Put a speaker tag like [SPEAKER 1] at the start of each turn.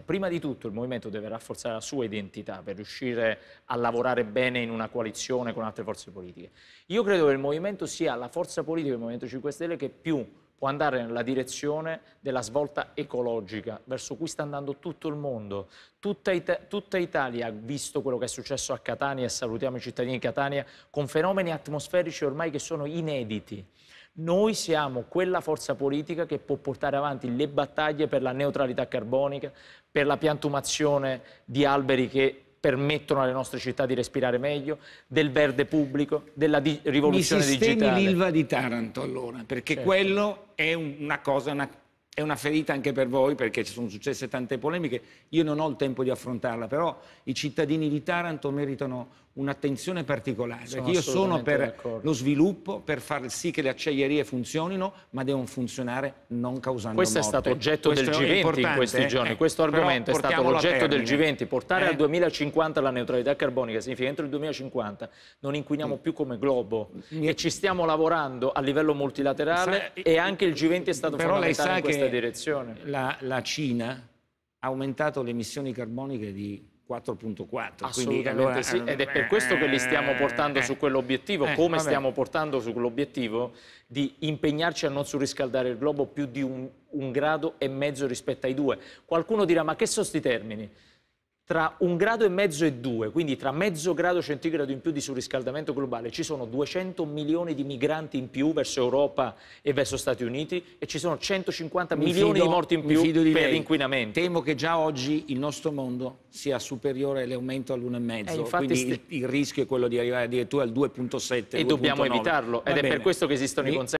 [SPEAKER 1] Cioè, prima di tutto il movimento deve rafforzare la sua identità per riuscire a lavorare bene in una coalizione con altre forze politiche. Io credo che il movimento sia la forza politica del Movimento 5 Stelle che più può andare nella direzione della svolta ecologica verso cui sta andando tutto il mondo. Tutta, It tutta, Italia ha visto quello che è successo a Catania e salutiamo i cittadini di Catania con fenomeni atmosferici ormai che sono inediti. Noi siamo quella forza politica che può portare avanti le battaglie per la neutralità carbonica, per la piantumazione di alberi che permettono alle nostre città di respirare meglio, del verde pubblico, della di- rivoluzione digitale. Mi sistemi
[SPEAKER 2] l'ILVA di Taranto allora, perché certo. quello è una cosa, una è una ferita anche per voi perché ci sono successe tante polemiche, io non ho il tempo di affrontarla, però i cittadini di Taranto meritano un'attenzione particolare, sono perché io sono per d'accordo. lo sviluppo, per far sì che le acciaierie funzionino, ma devono funzionare non causando Questo morte. è stato oggetto Questo del G20 in questi giorni, eh, questo argomento è stato l'oggetto del G20, portare eh. al
[SPEAKER 1] 2050 la neutralità carbonica significa che entro il 2050 non inquiniamo più come globo e ci stiamo lavorando a livello multilaterale sa, e anche il G20 è stato fondamentale in questa
[SPEAKER 2] direzione. La, la Cina ha aumentato le emissioni carboniche di 4.4. Assolutamente allora... sì, ed è per eh, questo che li stiamo portando eh, su quell'obiettivo, eh, come vabbè. stiamo
[SPEAKER 1] portando su quell'obiettivo di impegnarci a non surriscaldare il globo più di un, un grado e mezzo rispetto ai due. Qualcuno dirà, ma che sono questi termini? tra un grado e mezzo e due, quindi tra mezzo grado centigrado in più di surriscaldamento globale, ci sono 200 milioni di migranti in più verso Europa e verso Stati Uniti e ci sono 150 mi milioni fido, di morti in più per lei.
[SPEAKER 2] l'inquinamento. Temo che già oggi il nostro mondo sia superiore all'aumento all'1,5, eh, quindi st- il, il, rischio è quello di arrivare addirittura al 2,7. E 2,9. dobbiamo evitarlo, Va ed bene. è per questo che esistono mi... i consensi.